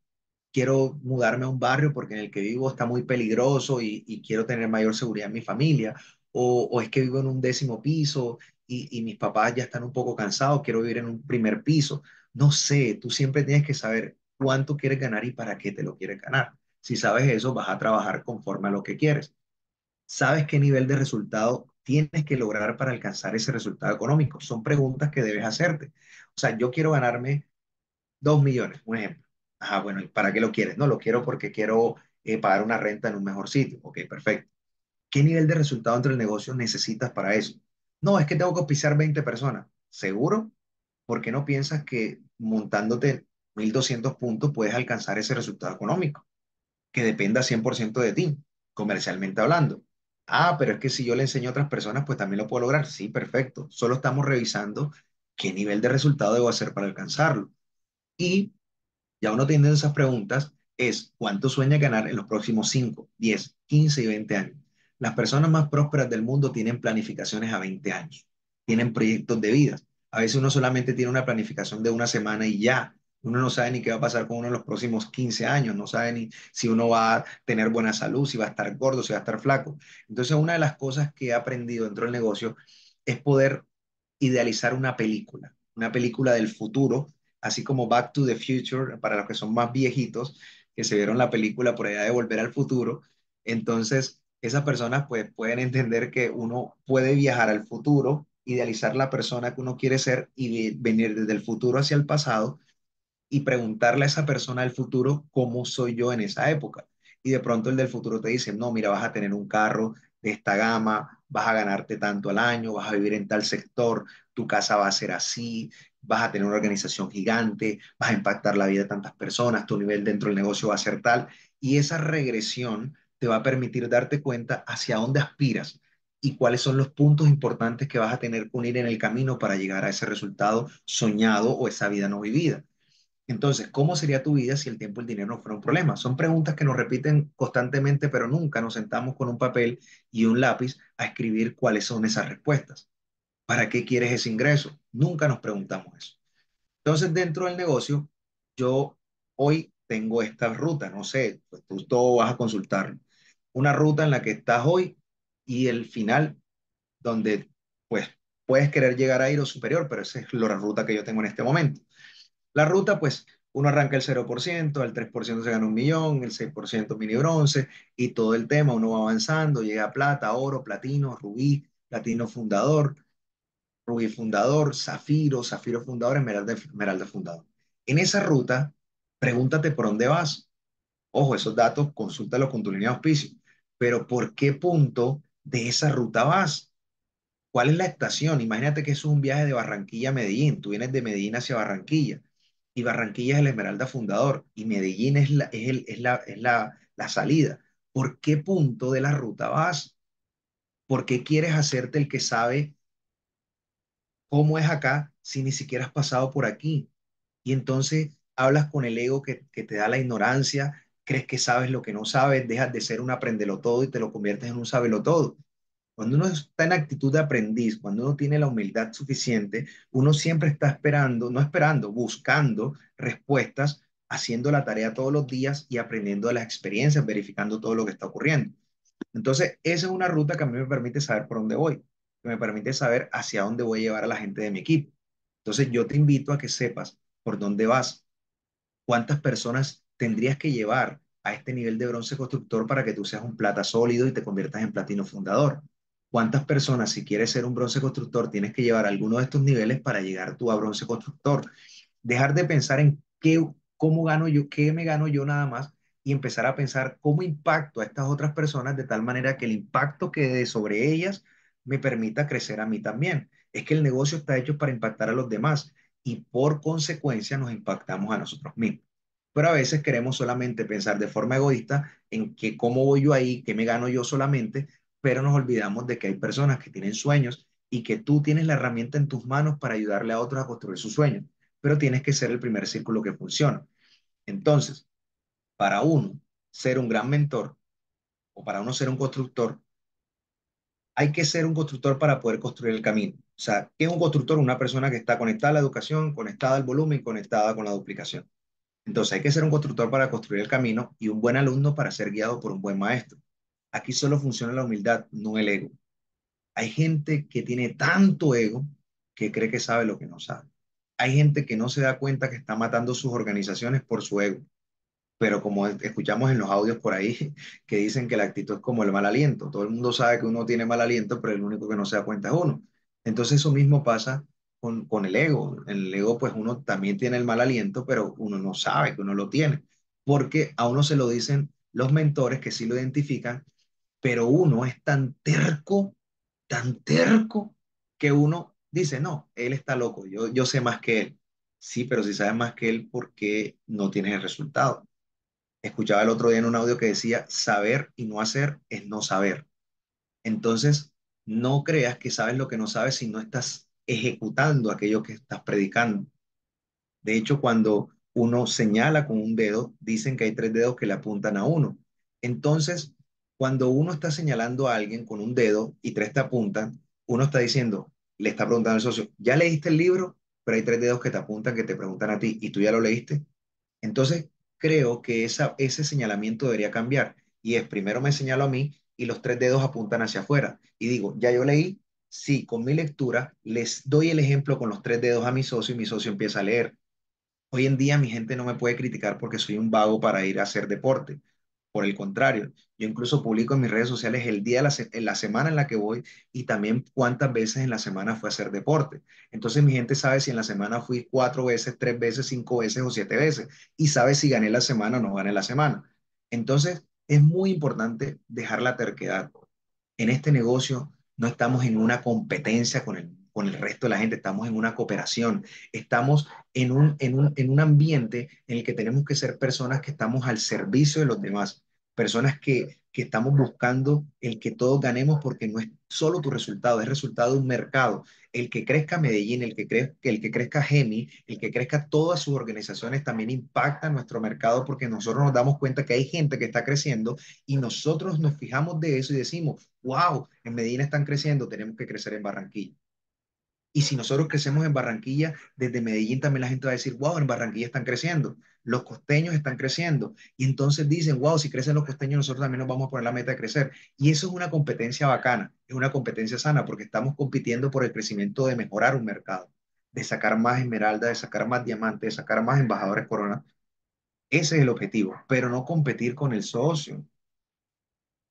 Quiero mudarme a un barrio porque en el que vivo está muy peligroso y, quiero tener mayor seguridad en mi familia. O, es que vivo en un décimo piso y, y mis papás ya están un poco cansados, quiero vivir en un primer piso. No sé, tú siempre tienes que saber cuánto quieres ganar y para qué te lo quieres ganar. Si sabes eso, vas a trabajar conforme a lo que quieres. ¿Sabes qué nivel de resultado tienes que lograr para alcanzar ese resultado económico? Son preguntas que debes hacerte. O sea, yo quiero ganarme dos millones, un ejemplo. Ajá, ah, bueno, para qué lo quieres? No, lo quiero porque quiero eh, pagar una renta en un mejor sitio. Ok, perfecto. ¿Qué nivel de resultado entre el negocio necesitas para eso? No, es que tengo que auspiciar 20 personas. ¿Seguro? ¿Por qué no piensas que montándote 1.200 puntos puedes alcanzar ese resultado económico? que dependa 100% de ti, comercialmente hablando. Ah, pero es que si yo le enseño a otras personas, pues también lo puedo lograr. Sí, perfecto. Solo estamos revisando qué nivel de resultado debo hacer para alcanzarlo. Y ya uno tiene esas preguntas, es cuánto sueña ganar en los próximos 5, 10, 15 y 20 años. Las personas más prósperas del mundo tienen planificaciones a 20 años, tienen proyectos de vida. A veces uno solamente tiene una planificación de una semana y ya, uno no sabe ni qué va a pasar con uno en los próximos 15 años, no sabe ni si uno va a tener buena salud, si va a estar gordo, si va a estar flaco. Entonces, una de las cosas que he aprendido dentro del negocio es poder idealizar una película, una película del futuro, así como Back to the Future, para los que son más viejitos, que se vieron la película por allá de Volver al Futuro. Entonces, esas personas pues pueden entender que uno puede viajar al futuro, idealizar la persona que uno quiere ser y venir desde el futuro hacia el pasado y preguntarle a esa persona del futuro cómo soy yo en esa época. Y de pronto el del futuro te dice, no, mira, vas a tener un carro de esta gama, vas a ganarte tanto al año, vas a vivir en tal sector, tu casa va a ser así, vas a tener una organización gigante, vas a impactar la vida de tantas personas, tu nivel dentro del negocio va a ser tal. Y esa regresión te va a permitir darte cuenta hacia dónde aspiras y cuáles son los puntos importantes que vas a tener que unir en el camino para llegar a ese resultado soñado o esa vida no vivida. Entonces, ¿cómo sería tu vida si el tiempo y el dinero no fuera un problema? Son preguntas que nos repiten constantemente, pero nunca nos sentamos con un papel y un lápiz a escribir cuáles son esas respuestas. ¿Para qué quieres ese ingreso? Nunca nos preguntamos eso. Entonces, dentro del negocio, yo hoy tengo esta ruta, no sé, pues, tú todo vas a consultar. Una ruta en la que estás hoy y el final, donde pues puedes querer llegar a ir o superior, pero esa es la ruta que yo tengo en este momento. La ruta, pues, uno arranca el 0%, el 3% se gana un millón, el 6% mini bronce y todo el tema, uno va avanzando, llega a plata, oro, platino, rubí, platino fundador, rubí fundador, zafiro, zafiro fundador, esmeralda, esmeralda fundador. En esa ruta, pregúntate por dónde vas. Ojo, esos datos, consúltalos con tu línea de auspicio. Pero ¿por qué punto de esa ruta vas? ¿Cuál es la estación? Imagínate que es un viaje de Barranquilla a Medellín. Tú vienes de Medellín hacia Barranquilla y Barranquilla es el Esmeralda fundador y Medellín es la, es, el, es, la, es la, la, salida. ¿Por qué punto de la ruta vas? ¿Por qué quieres hacerte el que sabe cómo es acá si ni siquiera has pasado por aquí? Y entonces hablas con el ego que, que te da la ignorancia, crees que sabes lo que no sabes, dejas de ser un aprendelo todo y te lo conviertes en un sabelo todo. Cuando uno está en actitud de aprendiz, cuando uno tiene la humildad suficiente, uno siempre está esperando, no esperando, buscando respuestas, haciendo la tarea todos los días y aprendiendo de las experiencias, verificando todo lo que está ocurriendo. Entonces, esa es una ruta que a mí me permite saber por dónde voy, que me permite saber hacia dónde voy a llevar a la gente de mi equipo. Entonces, yo te invito a que sepas por dónde vas, cuántas personas tendrías que llevar a este nivel de bronce constructor para que tú seas un plata sólido y te conviertas en platino fundador cuántas personas, si quieres ser un bronce constructor, tienes que llevar alguno de estos niveles para llegar tú a bronce constructor. Dejar de pensar en qué, cómo gano yo, qué me gano yo nada más y empezar a pensar cómo impacto a estas otras personas de tal manera que el impacto que dé sobre ellas me permita crecer a mí también. Es que el negocio está hecho para impactar a los demás y por consecuencia nos impactamos a nosotros mismos. Pero a veces queremos solamente pensar de forma egoísta en que cómo voy yo ahí, qué me gano yo solamente, pero nos olvidamos de que hay personas que tienen sueños y que tú tienes la herramienta en tus manos para ayudarle a otros a construir sus sueños, pero tienes que ser el primer círculo que funciona. Entonces, para uno ser un gran mentor o para uno ser un constructor, hay que ser un constructor para poder construir el camino. O sea, ¿qué es un constructor? Una persona que está conectada a la educación, conectada al volumen, conectada con la duplicación. Entonces, hay que ser un constructor para construir el camino y un buen alumno para ser guiado por un buen maestro aquí solo funciona la humildad, no el ego. Hay gente que tiene tanto ego que cree que sabe lo que no sabe. Hay gente que no se da cuenta que está matando sus organizaciones por su ego. Pero como escuchamos en los audios por ahí, [LAUGHS] que dicen que la actitud es como el mal aliento. Todo el mundo sabe que uno tiene mal aliento, pero el único que no se da cuenta es uno. Entonces eso mismo pasa con, con el ego. En el ego, pues uno también tiene el mal aliento, pero uno no sabe que uno lo tiene. Porque a uno se lo dicen los mentores que sí lo identifican, pero uno es tan terco, tan terco, que uno dice, no, él está loco, yo, yo sé más que él. Sí, pero si sabes más que él, ¿por qué no tienes el resultado? Escuchaba el otro día en un audio que decía, saber y no hacer es no saber. Entonces, no creas que sabes lo que no sabes si no estás ejecutando aquello que estás predicando. De hecho, cuando uno señala con un dedo, dicen que hay tres dedos que le apuntan a uno. Entonces, cuando uno está señalando a alguien con un dedo y tres te apuntan, uno está diciendo, le está preguntando al socio, ¿ya leíste el libro? Pero hay tres dedos que te apuntan, que te preguntan a ti, ¿y tú ya lo leíste? Entonces, creo que ese señalamiento debería cambiar. Y es, primero me señalo a mí y los tres dedos apuntan hacia afuera. Y digo, ya yo leí, sí, con mi lectura les doy el ejemplo con los tres dedos a mi socio y mi socio empieza a leer. Hoy en día mi gente no me puede criticar porque soy un vago para ir a hacer deporte. Por el contrario, yo incluso publico en mis redes sociales el día, de la, semana en la que voy y también cuántas veces en la semana fui a hacer deporte. Entonces mi gente sabe si en la semana fui cuatro veces, tres veces, cinco veces o siete veces y sabe si gané la semana o no gané la semana. Entonces es muy importante dejar la terquedad. En este negocio no estamos en una competencia con el, con el resto de la gente, estamos en una cooperación, estamos en un, en, un, en un ambiente en el que tenemos que ser personas que estamos al servicio de los demás personas que, estamos buscando el que todos ganemos porque no es solo tu resultado, es resultado de un mercado. El que crezca Medellín, el que, crezca, el que crezca Gemi, el que crezca todas sus organizaciones también impacta nuestro mercado porque nosotros nos damos cuenta que hay gente que está creciendo y nosotros nos fijamos de eso y decimos, wow, en Medellín están creciendo, tenemos que crecer en Barranquilla. Y si nosotros crecemos en Barranquilla, desde Medellín también la gente va a decir, wow, en Barranquilla están creciendo, los costeños están creciendo. Y entonces dicen, wow, si crecen los costeños, nosotros también nos vamos a poner la meta de crecer. Y eso es una competencia bacana, es una competencia sana, porque estamos compitiendo por el crecimiento de mejorar un mercado, de sacar más esmeralda, de sacar más diamantes, de sacar más embajadores corona. Ese es el objetivo, pero no competir con el socio.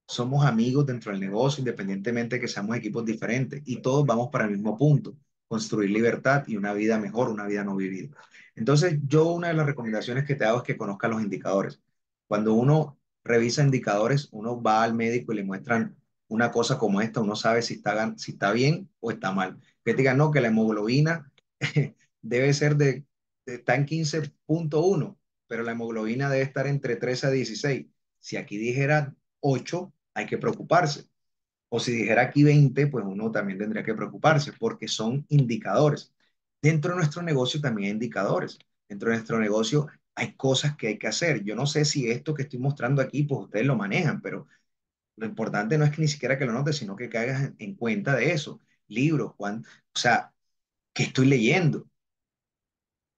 Somos amigos dentro del negocio, independientemente de que seamos equipos diferentes, y todos vamos para el mismo punto construir libertad y una vida mejor, una vida no vivida. Entonces, yo una de las recomendaciones que te hago es que conozca los indicadores. Cuando uno revisa indicadores, uno va al médico y le muestran una cosa como esta, uno sabe si está, si está bien o está mal. Que te digan, no, que la hemoglobina [LAUGHS] debe ser de, de está en 15.1, pero la hemoglobina debe estar entre 13 a 16. Si aquí dijera 8, hay que preocuparse o si dijera aquí 20, pues uno también tendría que preocuparse porque son indicadores. Dentro de nuestro negocio también hay indicadores. Dentro de nuestro negocio hay cosas que hay que hacer. Yo no sé si esto que estoy mostrando aquí, pues ustedes lo manejan, pero lo importante no es que ni siquiera que lo notes, sino que caigas en cuenta de eso. Libros, o sea, ¿qué estoy leyendo?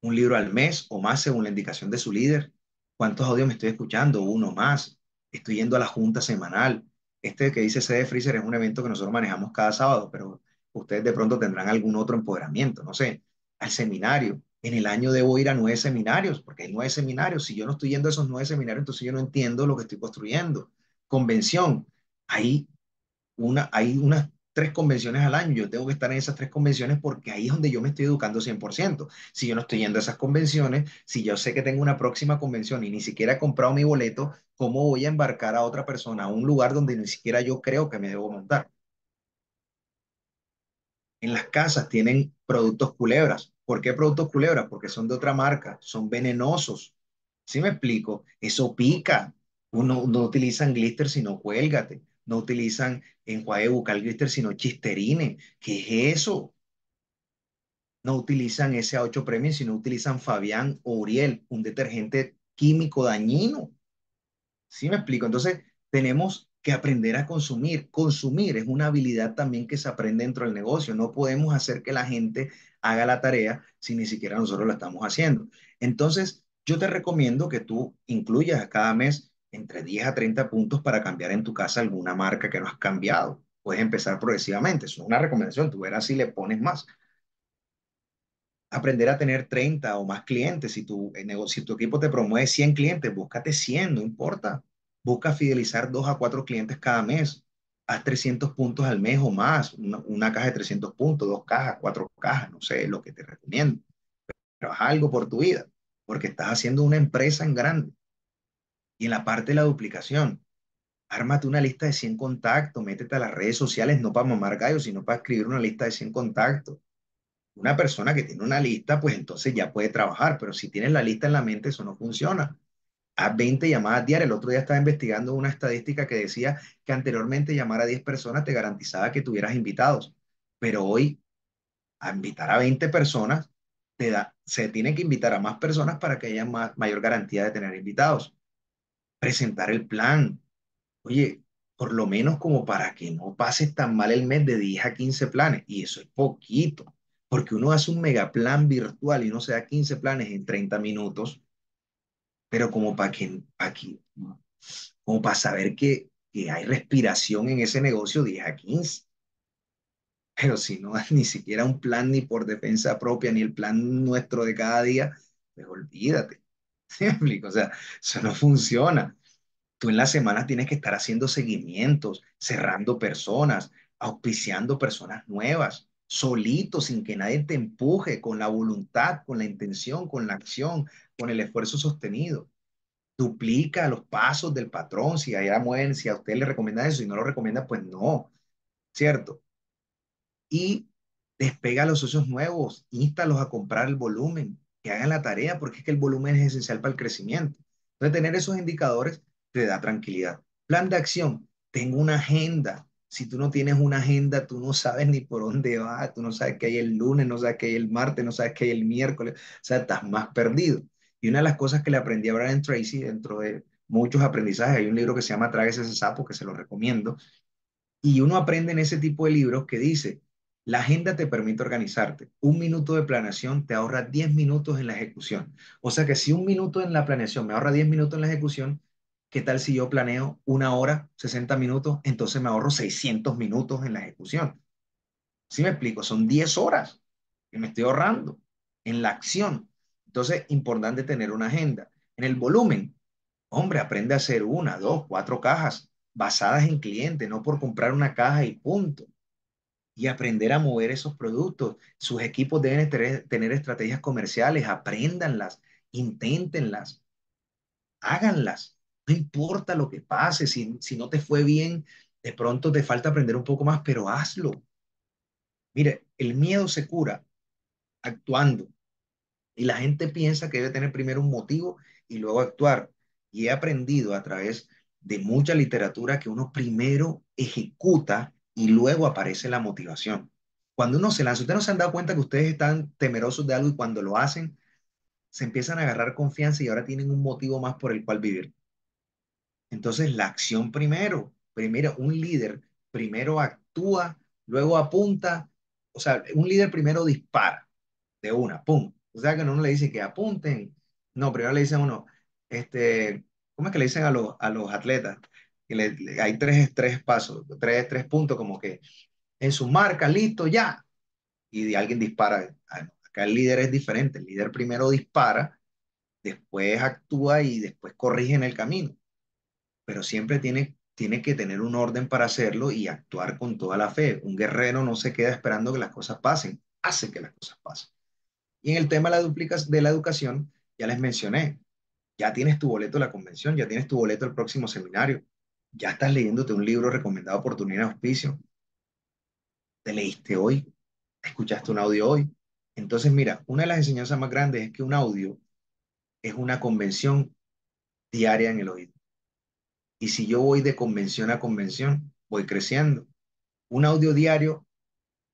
¿Un libro al mes o más según la indicación de su líder? ¿Cuántos audios me estoy escuchando? Uno más. Estoy yendo a la junta semanal este que dice CD Freezer es un evento que nosotros manejamos cada sábado, pero ustedes de pronto tendrán algún otro empoderamiento, no sé, al seminario. En el año debo ir a nueve seminarios, porque hay nueve seminarios. Si yo no estoy yendo a esos nueve seminarios, entonces yo no entiendo lo que estoy construyendo. Convención. Hay, una, hay una tres convenciones al año, yo tengo que estar en esas tres convenciones porque ahí es donde yo me estoy educando 100%. Si yo no estoy yendo a esas convenciones, si yo sé que tengo una próxima convención y ni siquiera he comprado mi boleto, ¿cómo voy a embarcar a otra persona a un lugar donde ni siquiera yo creo que me debo montar? En las casas tienen productos culebras. ¿Por qué productos culebras? Porque son de otra marca, son venenosos. ¿Sí me explico? Eso pica. Uno no utiliza glitter, sino cuélgate no utilizan enjuague bucal sino chisterine. ¿Qué es eso? No utilizan ese a 8 Premium, sino utilizan Fabián o Uriel, un detergente químico dañino. ¿Sí me explico? Entonces, tenemos que aprender a consumir. Consumir es una habilidad también que se aprende dentro del negocio. No podemos hacer que la gente haga la tarea si ni siquiera nosotros la estamos haciendo. Entonces, yo te recomiendo que tú incluyas cada mes entre 10 a 30 puntos para cambiar en tu casa alguna marca que no has cambiado. Puedes empezar progresivamente. Es una recomendación. Tú verás si le pones más. Aprender a tener 30 o más clientes. Si tu, eh, equipo te promueve 100 clientes, búscate 100, no importa. Busca fidelizar 2 a 4 clientes cada mes. Haz 300 puntos al mes o más. Una, caja de 300 puntos, dos cajas, cuatro cajas, no sé, lo que te recomiendo. Trabaja algo por tu vida, porque estás haciendo una empresa en grande y en la parte de la duplicación, ármate una lista de 100 contactos, métete a las redes sociales, no para mamar gallo, sino para escribir una lista de 100 contactos. Una persona que tiene una lista, pues entonces ya puede trabajar, pero si tienes la lista en la mente, eso no funciona. Haz 20 llamadas diarias. El otro día estaba investigando una estadística que decía que anteriormente llamar a 10 personas te garantizaba que tuvieras invitados, pero hoy a invitar a 20 personas te se tiene que invitar a más personas para que haya mayor garantía de tener invitados presentar el plan. Oye, por lo menos como para que no pases tan mal el mes de 10 a 15 planes. Y eso es poquito, porque uno hace un plan virtual y no se da 15 planes en 30 minutos, pero como para que, aquí, como para saber que, que hay respiración en ese negocio 10 a 15. Pero si no ni siquiera un plan ni por defensa propia, ni el plan nuestro de cada día, pues olvídate. [LAUGHS] O sea, eso no funciona. Tú en la semana tienes que estar haciendo seguimientos, cerrando personas, auspiciando personas nuevas, solito, sin que nadie te empuje, con la voluntad, con la intención, con la acción, con el esfuerzo sostenido. Duplica los pasos del patrón, si hay si a usted le recomienda eso, si no lo recomienda, pues no, ¿cierto? Y despega a los socios nuevos, instalos a comprar el volumen, que hagan la tarea, porque es que el volumen es esencial para el crecimiento. Entonces, tener esos indicadores te da tranquilidad. Plan de acción, tengo una agenda. Si tú no tienes una agenda, tú no sabes ni por dónde va tú no sabes que hay el lunes, no sabes que hay el martes, no sabes que hay el miércoles, o sea, estás más perdido. Y una de las cosas que le aprendí a Brian Tracy, dentro de muchos aprendizajes, hay un libro que se llama Tragues ese sapo, que se lo recomiendo, y uno aprende en ese tipo de libros que dice, la agenda te permite organizarte. Un minuto de planeación te ahorra 10 minutos en la ejecución. O sea que si un minuto en la planeación me ahorra 10 minutos en la ejecución, ¿qué tal si yo planeo una hora, 60 minutos? Entonces me ahorro 600 minutos en la ejecución. ¿Sí me explico? Son 10 horas que me estoy ahorrando en la acción. Entonces, importante tener una agenda. En el volumen, hombre, aprende a hacer una, dos, cuatro cajas basadas en cliente, no por comprar una caja y punto y aprender a mover esos productos. Sus equipos deben tener, estrategias comerciales, apréndanlas, inténtenlas, háganlas. No importa lo que pase, si, si no te fue bien, de pronto te falta aprender un poco más, pero hazlo. Mire, el miedo se cura actuando. Y la gente piensa que debe tener primero un motivo y luego actuar. Y he aprendido a través de mucha literatura que uno primero ejecuta y luego aparece la motivación. Cuando uno se lanza, ustedes no se han dado cuenta que ustedes están temerosos de algo y cuando lo hacen, se empiezan a agarrar confianza y ahora tienen un motivo más por el cual vivir. Entonces, la acción primero, primero un líder, primero actúa, luego apunta, o sea, un líder primero dispara de una, pum. O sea, que no uno le dice que apunten, no, primero le dicen uno, este, ¿cómo es que le dicen a los, a los atletas? hay tres, tres pasos, tres, tres puntos como que en su marca, listo, ya. Y alguien dispara. Ah, acá el líder es diferente. El líder primero dispara, después actúa y después corrige en el camino. Pero siempre tiene, tiene que tener un orden para hacerlo y actuar con toda la fe. Un guerrero no se queda esperando que las cosas pasen, hace que las cosas pasen. Y en el tema de la, de la educación, ya les mencioné, ya tienes tu boleto de la convención, ya tienes tu boleto del próximo seminario, ya estás leyéndote un libro recomendado por tu niña auspicio. Te leíste hoy, escuchaste un audio hoy. Entonces, mira, una de las enseñanzas más grandes es que un audio es una convención diaria en el oído. Y si yo voy de convención a convención, voy creciendo. Un audio diario,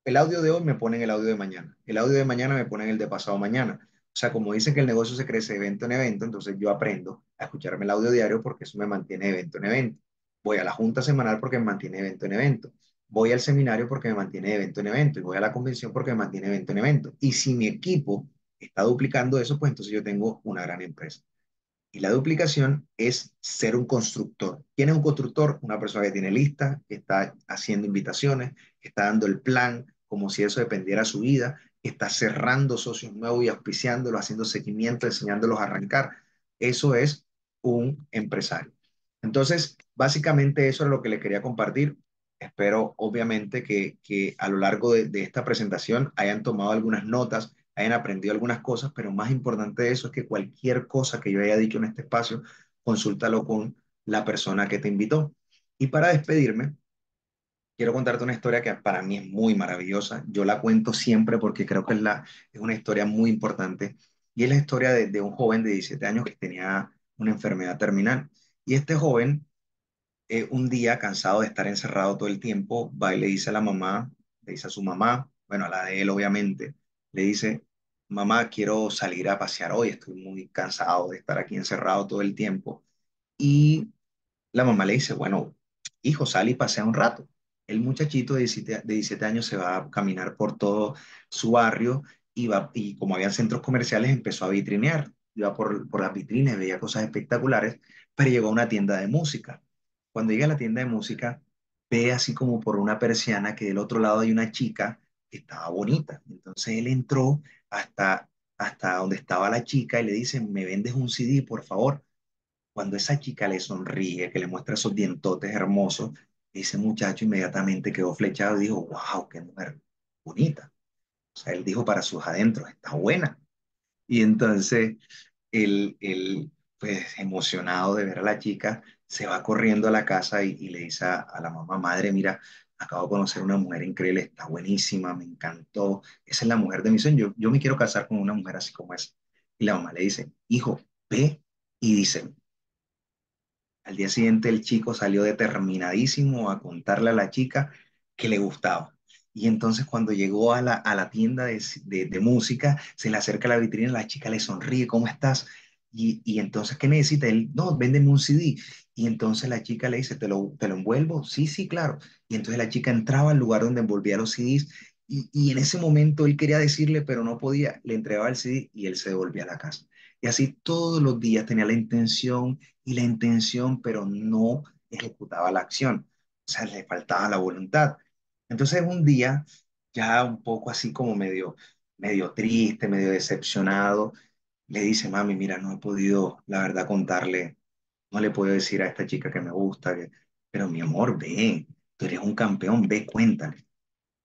el audio de hoy me pone en el audio de mañana, el audio de mañana me pone en el de pasado mañana. O sea, como dicen que el negocio se crece evento en evento, entonces yo aprendo a escucharme el audio diario porque eso me mantiene evento en evento voy a la junta semanal porque me mantiene evento en evento, voy al seminario porque me mantiene evento en evento y voy a la convención porque me mantiene evento en evento. Y si mi equipo está duplicando eso, pues entonces yo tengo una gran empresa. Y la duplicación es ser un constructor. ¿Quién es un constructor? Una persona que tiene lista, que está haciendo invitaciones, que está dando el plan como si eso dependiera de su vida, que está cerrando socios nuevos y auspiciándolos, haciendo seguimiento, enseñándolos a arrancar. Eso es un empresario. Entonces, Básicamente eso es lo que les quería compartir. Espero obviamente que, a lo largo de, esta presentación hayan tomado algunas notas, hayan aprendido algunas cosas, pero más importante de eso es que cualquier cosa que yo haya dicho en este espacio, consúltalo con la persona que te invitó. Y para despedirme, quiero contarte una historia que para mí es muy maravillosa. Yo la cuento siempre porque creo que es, la, es una historia muy importante. Y es la historia de, de un joven de 17 años que tenía una enfermedad terminal. Y este joven eh, un día, cansado de estar encerrado todo el tiempo, va y le dice a la mamá, le dice a su mamá, bueno, a la de él obviamente, le dice, mamá, quiero salir a pasear hoy, estoy muy cansado de estar aquí encerrado todo el tiempo. Y la mamá le dice, bueno, hijo, sal y pasea un rato. El muchachito de 17, años se va a caminar por todo su barrio y, y como había centros comerciales empezó a vitrinear. Iba por, por las vitrinas, veía cosas espectaculares, pero llegó a una tienda de música cuando llega a la tienda de música, ve así como por una persiana que del otro lado hay una chica que estaba bonita. Entonces él entró hasta, hasta donde estaba la chica y le dice, me vendes un CD, por favor. Cuando esa chica le sonríe, que le muestra esos dientotes hermosos, ese muchacho inmediatamente quedó flechado y dijo, wow, qué mujer bonita. O sea, él dijo para sus adentros, está buena. Y entonces él, él pues emocionado de ver a la chica, se va corriendo a la casa y, le dice a, la mamá, madre, mira, acabo de conocer una mujer increíble, está buenísima, me encantó, esa es la mujer de mi sueño, yo, yo me quiero casar con una mujer así como esa. Y la mamá le dice, hijo, ve y dice. Al día siguiente el chico salió determinadísimo a contarle a la chica que le gustaba. Y entonces cuando llegó a la, a la tienda de, de, música, se le acerca a la vitrina, la chica le sonríe, ¿cómo estás? Y, entonces, ¿qué necesita? Él, no, véndeme un CD. Y entonces la chica le dice, ¿te lo, te lo envuelvo? Sí, sí, claro. Y entonces la chica entraba al lugar donde envolvía los CDs y, en ese momento él quería decirle, pero no podía, le entregaba el CD y él se devolvía a la casa. Y así todos los días tenía la intención y la intención, pero no ejecutaba la acción. O sea, le faltaba la voluntad. Entonces un día, ya un poco así como medio, medio triste, medio decepcionado, le dice, mami, mira, no he podido, la verdad, contarle, no le puedo decir a esta chica que me gusta, pero mi amor, ve, tú eres un campeón, ve, cuéntale.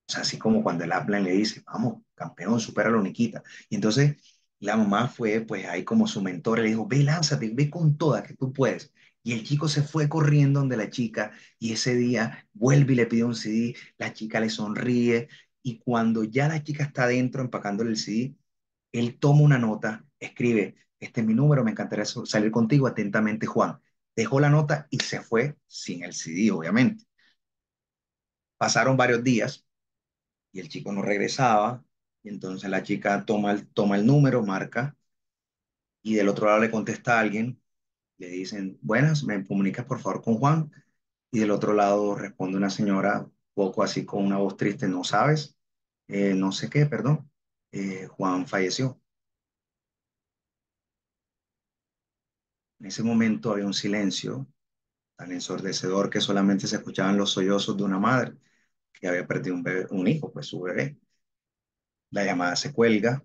O sea, así como cuando habla hablan, le dice, vamos, campeón, supera a la Y entonces la mamá fue, pues ahí como su mentor, le dijo, ve, lánzate, ve con toda, que tú puedes. Y el chico se fue corriendo donde la chica y ese día vuelve y le pide un CD, la chica le sonríe y cuando ya la chica está adentro empacándole el CD, él toma una nota, escribe, este es mi número, me encantaría salir contigo atentamente, Juan. Dejó la nota y se fue sin el CD, obviamente. Pasaron varios días y el chico no regresaba. Y entonces la chica toma el, toma el número, marca, y del otro lado le contesta a alguien. Le dicen, buenas, me comunicas por favor con Juan. Y del otro lado responde una señora, poco así con una voz triste, no sabes, eh, no sé qué, perdón. Eh, Juan falleció. En ese momento había un silencio tan ensordecedor que solamente se escuchaban los sollozos de una madre que había perdido un, hijo, pues su bebé. La llamada se cuelga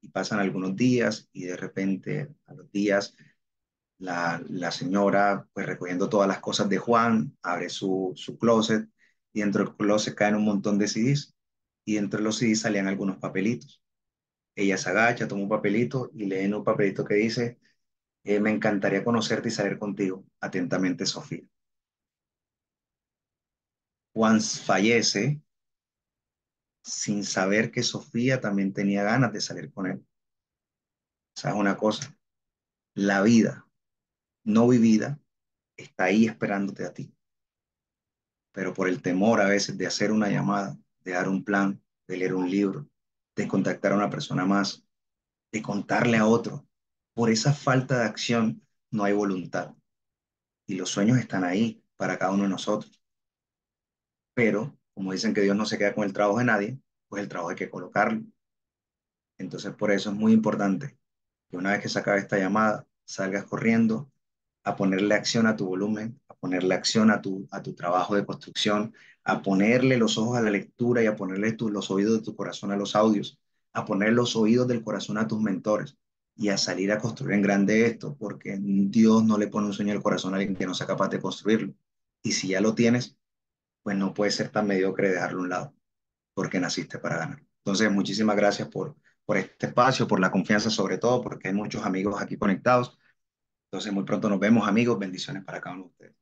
y pasan algunos días y de repente a los días la, la señora, pues recogiendo todas las cosas de Juan, abre su, su closet y dentro del closet caen un montón de CDs y entre los CDs salían algunos papelitos. Ella se agacha, toma un papelito y lee en un papelito que dice, eh, me encantaría conocerte y salir contigo. Atentamente, Sofía. Juan fallece sin saber que Sofía también tenía ganas de salir con él. ¿Sabes una cosa? La vida no vivida está ahí esperándote a ti. Pero por el temor a veces de hacer una llamada, de dar un plan, de leer un libro, de contactar a una persona más, de contarle a otro. Por esa falta de acción no hay voluntad. Y los sueños están ahí para cada uno de nosotros. Pero, como dicen que Dios no se queda con el trabajo de nadie, pues el trabajo hay que colocarlo. Entonces, por eso es muy importante que una vez que se acabe esta llamada, salgas corriendo a ponerle acción a tu volumen, a ponerle acción a tu, a tu trabajo de construcción, a ponerle los ojos a la lectura y a ponerle los oídos de tu corazón a los audios, a poner los oídos del corazón a tus mentores y a salir a construir en grande esto, porque Dios no le pone un sueño al corazón a alguien que no sea capaz de construirlo. Y si ya lo tienes, pues no puede ser tan mediocre dejarlo a un lado, porque naciste para ganar. Entonces, muchísimas gracias por, por este espacio, por la confianza sobre todo, porque hay muchos amigos aquí conectados entonces, muy pronto nos vemos, amigos. Bendiciones para cada uno de ustedes.